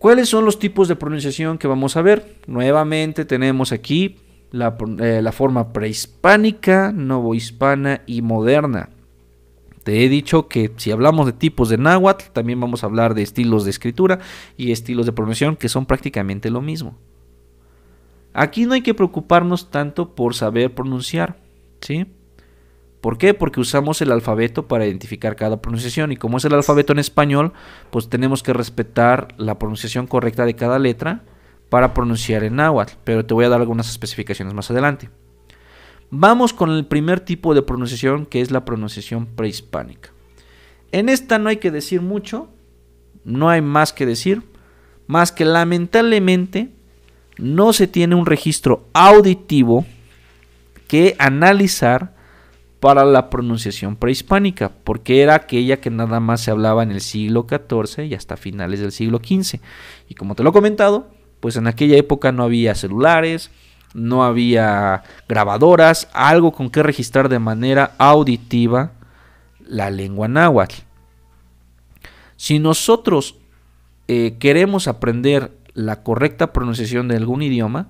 ¿Cuáles son los tipos de pronunciación que vamos a ver? Nuevamente tenemos aquí eh, la, forma prehispánica, novohispana y moderna. Te he dicho que si hablamos de tipos de náhuatl, también vamos a hablar de estilos de escritura y estilos de pronunciación que son prácticamente lo mismo. Aquí no hay que preocuparnos tanto por saber pronunciar, ¿sí? ¿Por qué? Porque usamos el alfabeto para identificar cada pronunciación y como es el alfabeto en español, pues tenemos que respetar la pronunciación correcta de cada letra para pronunciar en náhuatl, pero te voy a dar algunas especificaciones más adelante. Vamos con el primer tipo de pronunciación que es la pronunciación prehispánica. En esta no hay que decir mucho, no hay más que decir, más que lamentablemente no se tiene un registro auditivo que analizar para la pronunciación prehispánica, porque era aquella que nada más se hablaba en el siglo XIV y hasta finales del siglo XV. Y como te lo he comentado, pues en aquella época no había celulares, no había grabadoras, algo con que registrar de manera auditiva la lengua náhuatl. Si nosotros eh, queremos aprender la correcta pronunciación de algún idioma,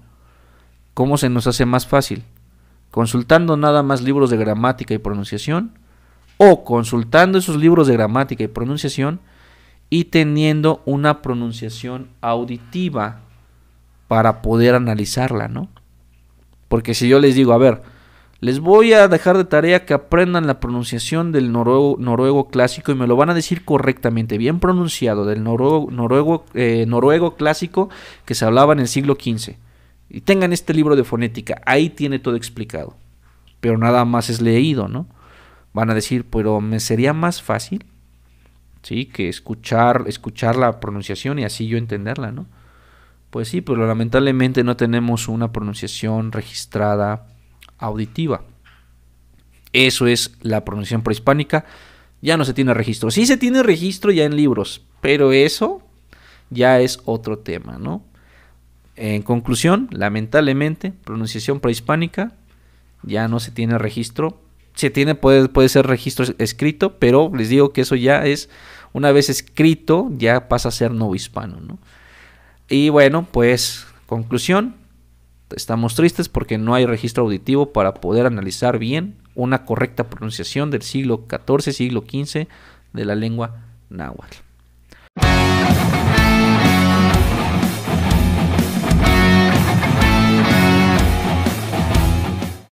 ¿cómo se nos hace más fácil? consultando nada más libros de gramática y pronunciación, o consultando esos libros de gramática y pronunciación y teniendo una pronunciación auditiva para poder analizarla, ¿no? Porque si yo les digo, a ver, les voy a dejar de tarea que aprendan la pronunciación del noruego, clásico y me lo van a decir correctamente, bien pronunciado, del noruego, noruego eh, clásico que se hablaba en el siglo XV y tengan este libro de fonética, ahí tiene todo explicado, pero nada más es leído, ¿no? Van a decir, pero me sería más fácil, ¿sí? Que escuchar, escuchar la pronunciación y así yo entenderla, ¿no? Pues sí, pero lamentablemente no tenemos una pronunciación registrada auditiva. Eso es la pronunciación prehispánica. Ya no se tiene registro. Sí se tiene registro ya en libros, pero eso ya es otro tema, ¿no? En conclusión, lamentablemente, pronunciación prehispánica ya no se tiene registro. Se tiene, puede, puede ser registro escrito, pero les digo que eso ya es, una vez escrito, ya pasa a ser no hispano. ¿no? Y bueno, pues conclusión, estamos tristes porque no hay registro auditivo para poder analizar bien una correcta pronunciación del siglo XIV, siglo XV de la lengua náhuatl.